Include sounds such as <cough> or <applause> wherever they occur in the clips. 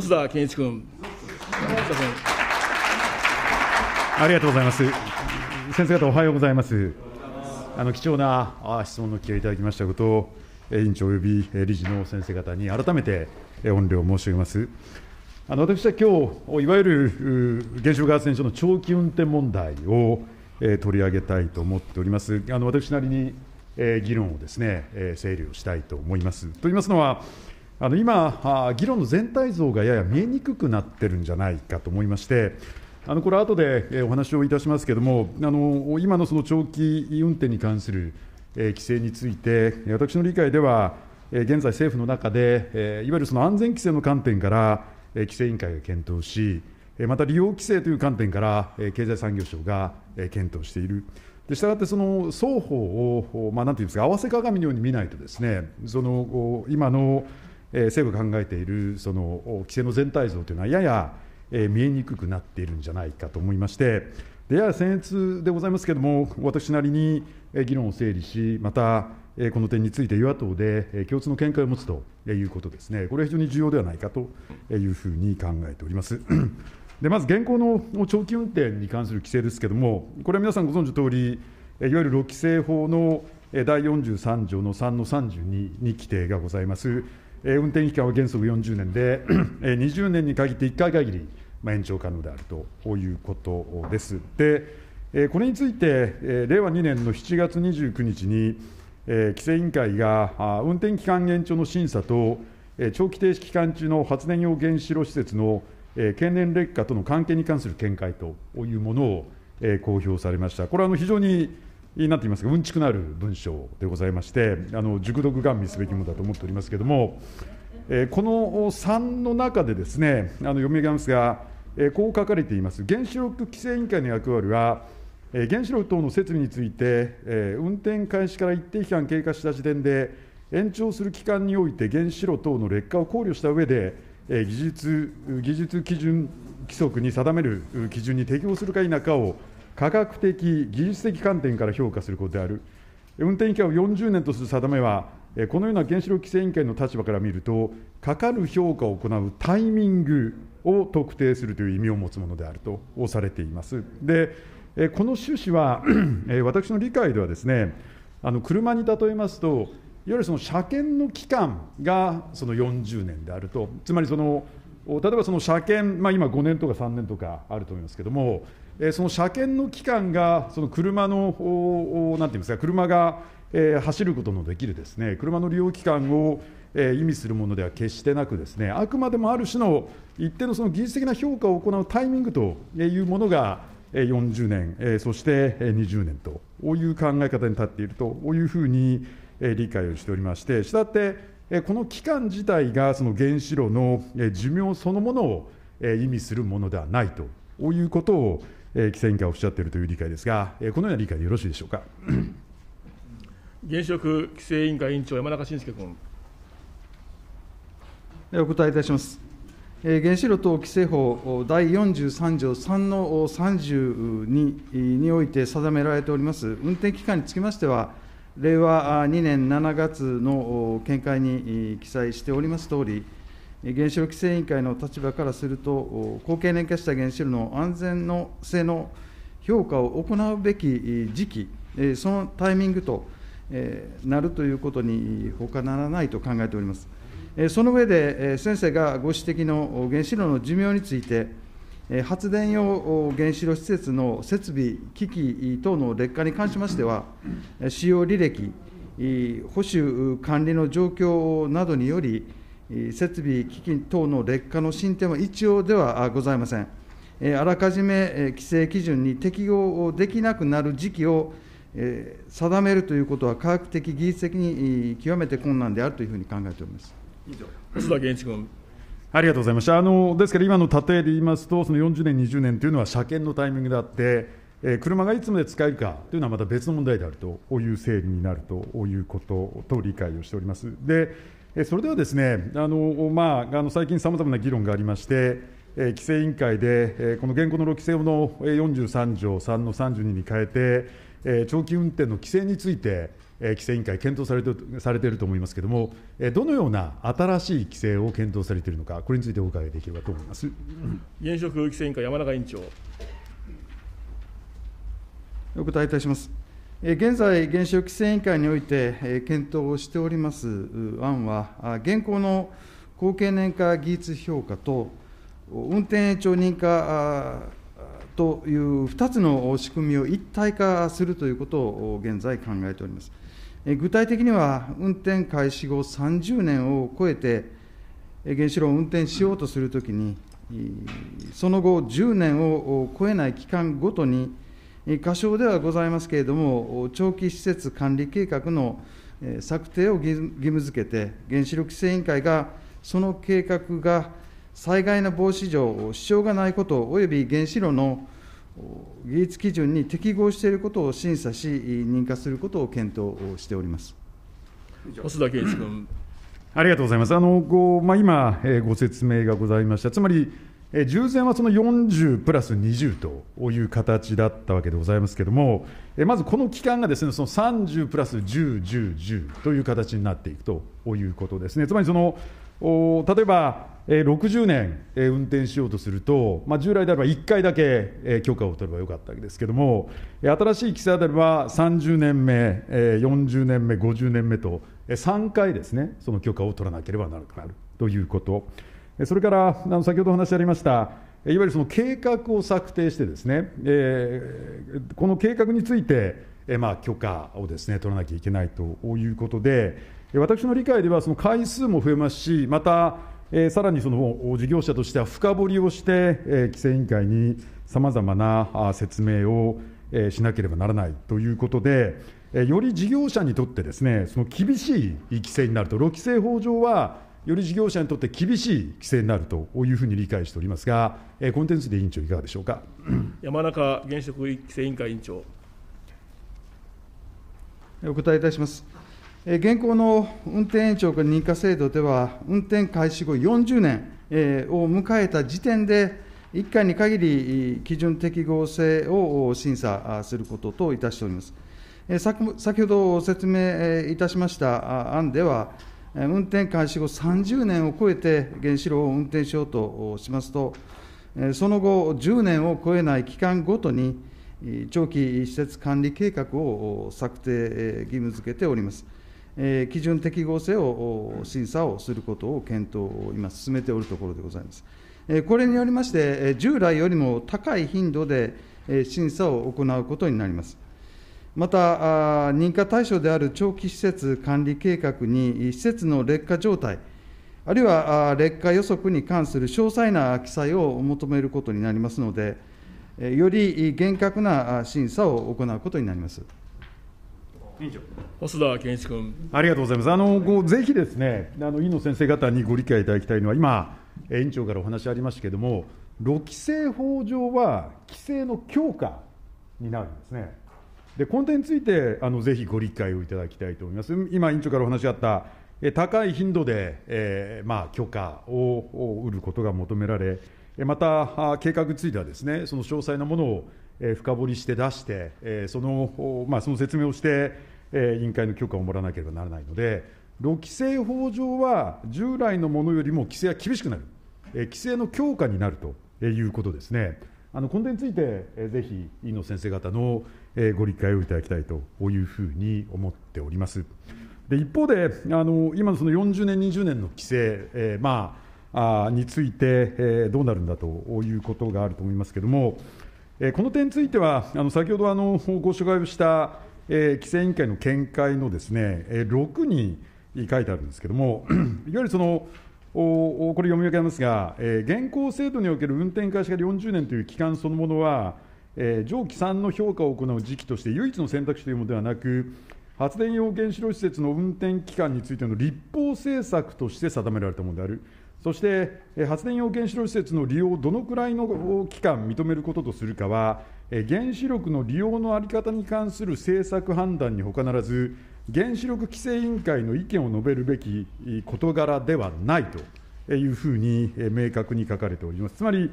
細田健一君。ありがとうございます。先生方、おはようございます。あの貴重な質問の機会いただきましたことを、委員長および理事の先生方に改めて御礼を申し上げます。あの私は今日いわゆる原子力発電所の長期運転問題を、えー、取り上げたいと思っております。あの私なりに、えー、議論をですね、えー、整理をしたいと思います。と言いますのは、あの今、議論の全体像がやや見えにくくなってるんじゃないかと思いまして、あのこれ、後でお話をいたしますけれども、あの今のその長期運転に関する規制について、私の理解では、現在、政府の中で、いわゆるその安全規制の観点から、規制委員会が検討し、また利用規制という観点から、経済産業省が検討している。でしたがってその双方を、まあ、なんていうんですか、合わせ鏡のように見ないとですね、その今の政府が考えているその規制の全体像というのは、やや見えにくくなっているんじゃないかと思いまして、やや僭越でございますけれども、私なりに議論を整理し、またこの点について与野党で共通の見解を持つということですね、これは非常に重要ではないかというふうに考えております。<clears throat> でまず現行の長期運転に関する規制ですけれども、これは皆さんご存知のとおり、いわゆる6規制法の第43条の3の32に規定がございます。運転期間は原則40年で、20 <clears throat> 年に限って1回限り、延長可能であるということです。で、これについて、令和2年の7月29日に、規制委員会が運転期間延長の審査と、長期停止期間中の発電用原子炉施設の経年劣化との関係に関する見解というものを公表されました。これは非常にになっていますが、うんちくなる文章でございまして、あの熟読が見すべきものだと思っておりますけれども、えー、この3の中でですね、あの読み上げますが、えー、こう書かれています、原子力規制委員会の役割は、えー、原子力等の設備について、えー、運転開始から一定期間経過した時点で、延長する期間において原子炉等の劣化を考慮した上で、えー、技術技術基準規則に定める基準に適合するか否かを科学的、技術的観点から評価することである、運転期間を40年とする定めは、このような原子力規制委員会の立場から見ると、かかる評価を行うタイミングを特定するという意味を持つものであるとされています。でこの趣旨は、私の理解ではですね、あの車に例えますと、いわゆるその車検の期間がその40年であると、つまりその例えばその車検、まあ、今5年とか3年とかあると思いますけれども、その車検の期間が、その車の、なんていうんですか、車が走ることのできるですね、車の利用期間を意味するものでは決してなくですね、あくまでもある種の一定のその技術的な評価を行うタイミングというものが、40年、そして20年という考え方に立っているというふうに理解をしておりまして、したってこの期間自体がその原子炉の寿命そのものを意味するものではないということを規制委員会おっしゃっているという理解ですが、このような理解でよろしいでしょうか。現職規制委員会委員長、山中伸介君。お答えいたします。原子炉等規制法第43条3の32において定められております、運転期間につきましては、令和2年7月の見解に記載しておりますとおり、原子力規制委員会の立場からすると、高経年化した原子炉の安全性の評価を行うべき時期、そのタイミングとなるということにほかならないと考えております。その上で、先生がご指摘の原子炉の寿命について、発電用原子炉施設の設備、機器等の劣化に関しましては、使用履歴、保守管理の状況などにより、設備、機器等の劣化の進展は一応ではございません。あらかじめ規制基準に適合できなくなる時期を定めるということは、科学的、技術的に極めて困難であるというふうに考えております。以上田源一君ありがとうございましたあのですから今の例で言いますとその40年、20年というのは車検のタイミングであって、えー、車がいつまで使えるかというのはまた別の問題であるという整理になるということと理解をしております。でそれではですね、あのまあ、あの最近さまざまな議論がありまして、えー、規制委員会で、えー、この現行の規制の43条3の32に変えて、えー、長期運転の規制について、えー、規制委員会、検討されてされていると思いますけれども、えー、どのような新しい規制を検討されているのか、これについてお伺いできればと思います現職規制委員会、山中委員長。お答えいたします。現在、原子力規制委員会において検討をしております案は、現行の高経年化技術評価と、運転延長認可という2つの仕組みを一体化するということを現在考えております。具体的には、運転開始後30年を超えて、原子炉を運転しようとするときに、その後10年を超えない期間ごとに、過少ではございますけれども、長期施設管理計画の策定を義務づけて、原子力規制委員会がその計画が災害の防止上、支障がないことおよび原子炉の技術基準に適合していることを審査し、認可することを検討しております。細田健一君ありがとうございます。あのごまあ、今、えー、ご説明がございました。つまり従前はその40プラス20という形だったわけでございますけれども、まずこの期間がですねその30プラス10、10、10という形になっていくということですね。つまりその例えば、60年、運転しようとすると、まあ、従来であれば1回だけ、許可を取ればよかったわけですけれども、新しい規制であれば30年目、40年目、50年目と、3回ですね、その許可を取らなければならなくなるということ。それからあの先ほどお話ありました、いわゆるその計画を策定してですね、えー、この計画について、えー、まあ、許可をですね取らなきゃいけないということで、私の理解では、その回数も増えますし、また、えー、さらにその事業者としては深掘りをして、えー、規制委員会にさまざまな説明を、えー、しなければならないということで、えー、より事業者にとってですね、その厳しい規制になると、路規制法上は、より事業者にとって厳しい規制になるというふうに理解しておりますが、コンテンツで委員長、いかがでしょうか <coughs> 山中原子力規制委員会委員長。お答えいたします。現行の運転延長か認可制度では、運転開始後40年を迎えた時点で、1回に限り基準適合性を審査することといたしております。先ほど説明いたしました案では、運転開始後30年を超えて原子炉を運転しようとしますと、その後、10年を超えない期間ごとに、長期施設管理計画を策定、義務付けております。基準適合性を審査をすることを検討を今、進めておるところでございます。これによりまして、従来よりも高い頻度で審査を行うことになります。また、認可対象である長期施設管理計画に、施設の劣化状態、あるいは劣化予測に関する詳細な記載を求めることになりますので、より厳格な審査を行うことになります。長細田健一君ありがとうございます、あのごぜひですね、あの委員の先生方にご理解いただきたいのは、今、委員長からお話ありましたけれども、炉規制法上は規制の強化になるんですね。で、この点について、あのぜひご理解をいただきたいと思います。今、委員長からお話があったえ高い頻度で、えー、まあ、許可を得ることが求められ、また、計画についてはですね、その詳細なものを深掘りして出して、その,、まあ、その説明をして、委員会の許可をもらわなければならないので、路規制法上は従来のものよりも規制は厳しくなる、規制の強化になるということですね。あのこの点について、ぜひ、委員の先生方のご理解をいただきたいというふうに思っております。で一方であの、今のその40年、20年の規制、えー、まあ、あについて、えー、どうなるんだということがあると思いますけれども、えー、この点については、あの先ほどあのご紹介をした、えー、規制委員会の見解のです、ねえー、6に書いてあるんですけれども、<clears throat> いわゆるそのおこれ読み上げますが、えー、現行制度における運転開始が40年という期間そのものは、えー、上記3の評価を行う時期として唯一の選択肢というものではなく、発電用原子炉施設の運転期間についての立法政策として定められたものである、そして発電用原子炉施設の利用をどのくらいの期間認めることとするかは、原子力の利用の在り方に関する政策判断にほかならず、原子力規制委員会の意見を述べるべき事柄ではないというふうに明確に書かれております。つまり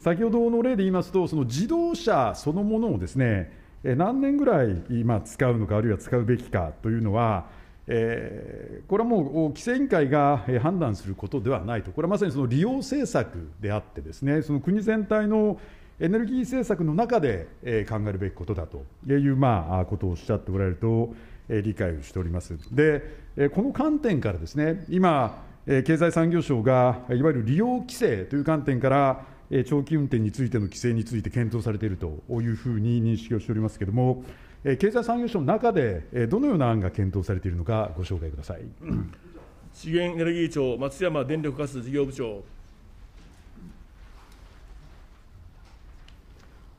先ほどの例で言いますと、その自動車そのものをですね、何年ぐらい今使うのか、あるいは使うべきかというのは、これはもう規制委員会が判断することではないと、これはまさにその利用政策であってですね、その国全体のエネルギー政策の中で考えるべきことだというまあことをおっしゃっておられると理解をしております。で、この観点からですね、今、経済産業省がいわゆる利用規制という観点から、長期運転についての規制について検討されているというふうに認識をしておりますけれども、経済産業省の中で、どのような案が検討されているのか、ご紹介ください資源エネルギー庁、松山電力ガス事業部長。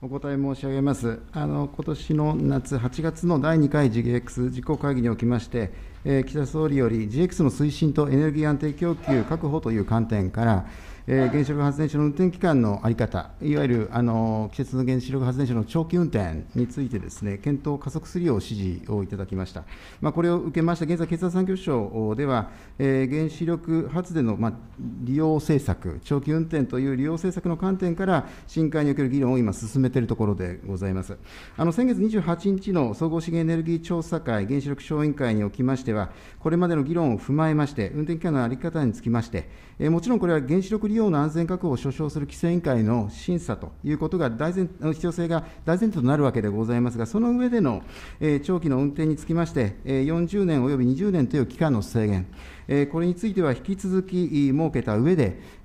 お答え申し上げます。あの今年の夏、8月の第2回 GX 実行会議におきまして、えー、岸田総理より GX の推進とエネルギー安定供給確保という観点から、原子力発電所の運転期間の在り方、いわゆる季節の原子力発電所の長期運転について、検討を加速するよう指示をいただきました。これを受けまして、現在、経済産業省では、原子力発電の利用政策、長期運転という利用政策の観点から、深海における議論を今、進めているところでございます。あの先月28日の総合資源エネルギー調査会、原子力小委員会におきましては、これまでの議論を踏まえまして、運転期間の在り方につきまして、もちろんこれは原子力利用の安全確保を所掌する規制委員会の審査ということが大前、必要性が大前提となるわけでございますが、その上での長期の運転につきまして、40年および20年という期間の制限、これについては引き続き設けたうえ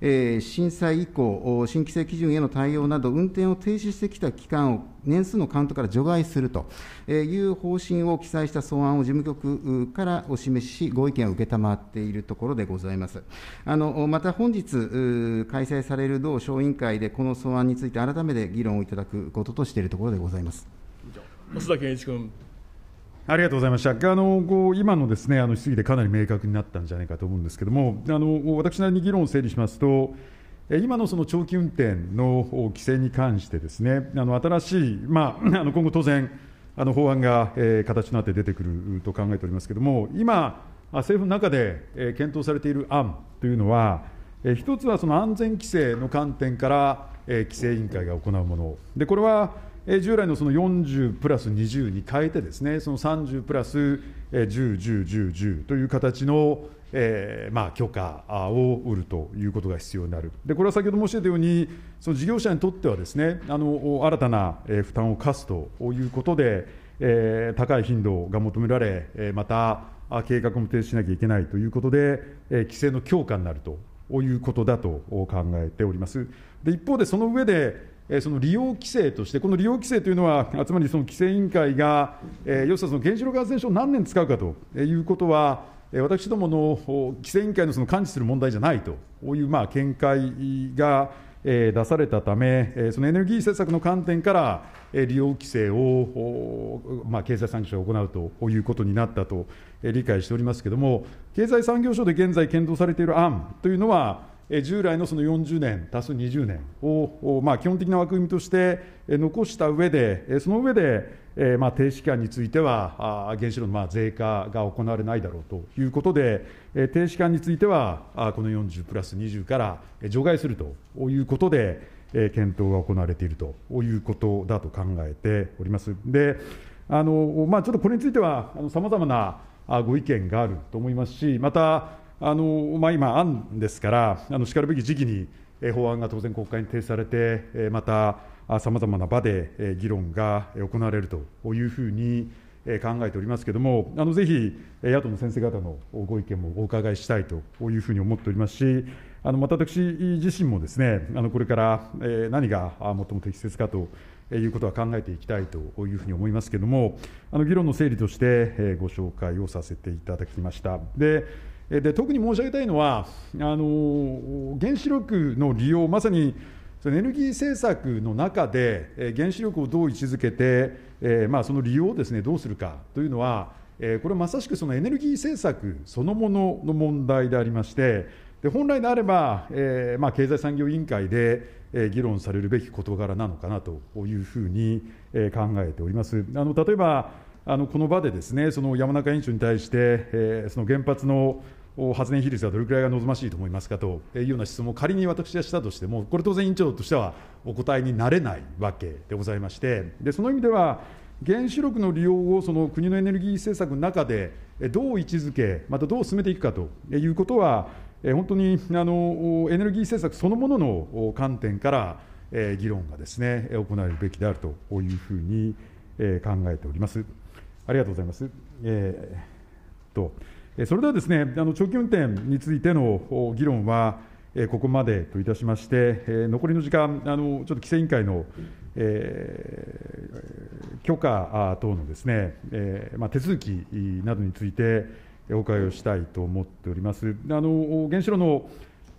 で、震災以降、新規制基準への対応など、運転を停止してきた期間を年数のカウントから除外するという方針を記載した草案を事務局からお示しし、ご意見を承っているところでございます。あのまた本日、開催される同小委員会で、この草案について改めて議論をいただくこととしているところでございます。増田健一君。ありがとうございました。あのこう今のですねあの質疑でかなり明確になったんじゃないかと思うんですけれども、あの私なりに議論を整理しますと。今のその長期運転の規制に関してですね、あの新しい、まあ、あの今後当然、あの法案が、えー、形となって出てくると考えておりますけれども、今、政府の中で、えー、検討されている案というのは、えー、一つはその安全規制の観点から、えー、規制委員会が行うもの、でこれは従来のその40プラス20に変えてですねその30プラス10、10、10、10という形の、えーまあ、許可を売るということが必要になる、でこれは先ほど申し上げたように、その事業者にとってはですねあの新たな負担を課すということで、えー、高い頻度が求められ、また計画も停止しなきゃいけないということで、えー、規制の強化になるということだと考えております。で一方でその上でその利用規制として、この利用規制というのは、つまりその規制委員会が、要するにその原子力発電所を何年使うかということは、私どもの規制委員会のその管理する問題じゃないというまあ見解が出されたため、そのエネルギー政策の観点から利用規制をまあ経済産業省が行うということになったと理解しておりますけれども、経済産業省で現在検討されている案というのは、従来のその40年足す20年を、まあ、基本的な枠組みとして残した上で、その上で、まあ、停止期間については、原子炉のまあ税化が行われないだろうということで、停止期間については、この40プラス20から除外するということで、検討が行われているということだと考えております。であのまあ、ちょっとこれについては、さまざまなご意見があると思いますし、また、あのまあ、今、案ですから、あのしかるべき時期に法案が当然、国会に提出されて、またさまざまな場で議論が行われるというふうに考えておりますけれども、あのぜひ野党の先生方のご意見もお伺いしたいというふうに思っておりますし、あのまた私自身もですね、あのこれから何が最も適切かということは考えていきたいというふうに思いますけれども、あの議論の整理としてご紹介をさせていただきました。でで特に申し上げたいのは、あの原子力の利用、まさにエネルギー政策の中で、原子力をどう位置づけて、えー、まあ、その利用をです、ね、どうするかというのは、えー、これはまさしくそのエネルギー政策そのものの問題でありまして、で本来であれば、えー、まあ、経済産業委員会で、え議論されるべき事柄なのかなというふうに、え考えております。あの例えばあのこの場でですねその山中委員長に対して、えその原発の発電比率がどれくらいが望ましいと思いますかというような質問を仮に私がしたとしても、これ、当然、委員長としてはお答えになれないわけでございまして、でその意味では、原子力の利用をその国のエネルギー政策の中でどう位置づけ、またどう進めていくかということは、本当にあのエネルギー政策そのものの観点から、議論がですね行われるべきであるというふうに考えております。ありがとうございます。えー、とそれではですね、長期運転についての議論は、ここまでといたしまして、残りの時間、ちょっと規制委員会の許可等のですね、手続きなどについてお伺いをしたいと思っております。あの原子炉の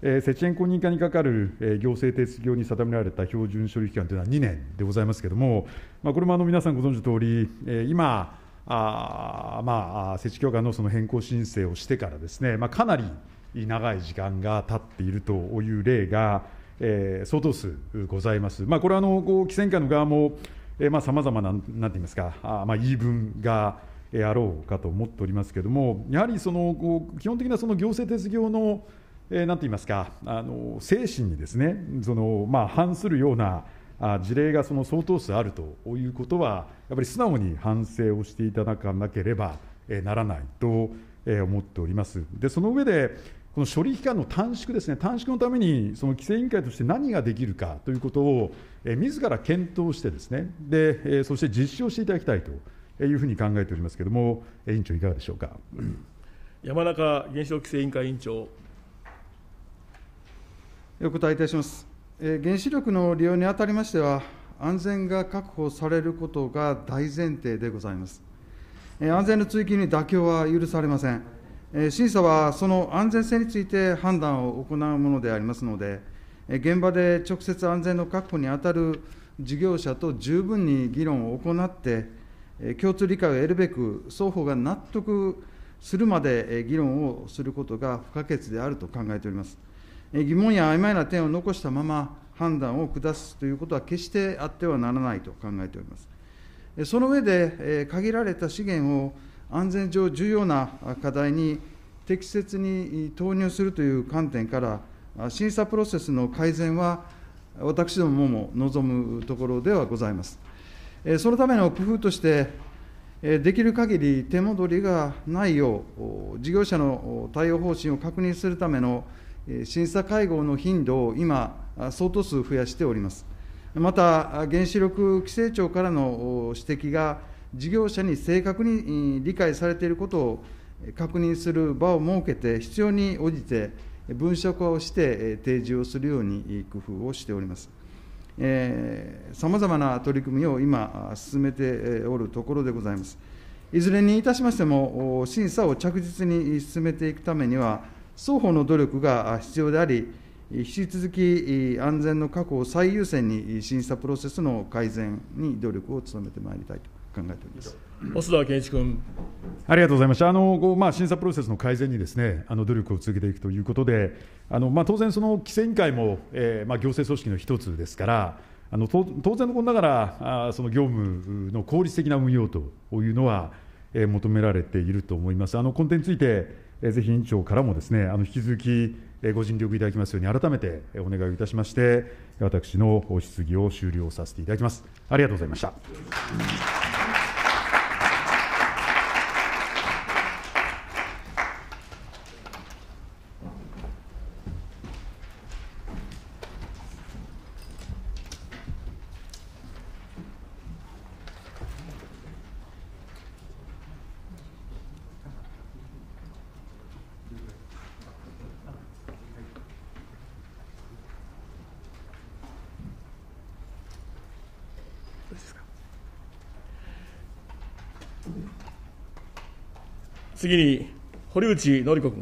設置園公認化にかかる行政手続きに定められた標準処理期間というのは2年でございますけれども、まあ、これもあの皆さんご存知の通り、今、あまあ、設置協会のその変更申請をしてからですね、まあ、かなり長い時間が経っているという例が、えー、相当数ございます。まあ、これはあの規制委員会の側もさまざ、あ、まな、なんて言いますか、あまあ、言い分があろうかと思っておりますけれども、やはりその基本的なその行政手続業の、えー、なんて言いますか、あの精神にですねその、まあ、反するような事例がその相当数あるということは、やっぱり素直に反省をしていただかなければならないと思っております。でその上でこの処理期間の短縮ですね、短縮のために、その規制委員会として何ができるかということを、え自ら検討してですね、で、えそして実施をしていただきたいというふうに考えておりますけれども、委員長、いかがでしょうか。山中原子力規制委員会委員長。お答えいたします。原子力の利用にあたりましては、安全が確保されることが大前提でございます。安全の追求に妥協は許されません。審査はその安全性について判断を行うものでありますので、現場で直接安全の確保に当たる事業者と十分に議論を行って、共通理解を得るべく、双方が納得するまで議論をすることが不可欠であると考えております。疑問や曖昧な点を残したまま判断を下すということは決してあってはならないと考えております。その上で、限られた資源を安全上重要な課題に適切に投入するという観点から、審査プロセスの改善は、私どもも望むところではございます。そのための工夫として、できる限り手戻りがないよう、事業者の対応方針を確認するための審査会合の頻度を今、相当数増やしております。また、原子力規制庁からの指摘が、事業者に正確に理解されていることを確認する場を設けて、必要に応じて文書化をして提示をするように工夫をしております。さまざまな取り組みを今、進めておるところでございます。いずれにいたしましても、審査を着実に進めていくためには、双方の努力が必要であり、引き続き安全の確保を最優先に審査プロセスの改善に努力を努めてまいりたいと考えております細田健一君。ありがとうございました。あのまあ、審査プロセスの改善にです、ね、あの努力を続けていくということで、あのまあ、当然、その規制委員会も、えーまあ、行政組織の一つですから、あの当然のことながらあ、その業務の効率的な運用というのは、えー、求められていると思います。あのこの点についてぜひ委員長からもですね、あの引き続きご尽力いただきますように改めてお願いをいたしまして、私の質疑を終了させていただきます。ありがとうございました。次に、堀内典子君。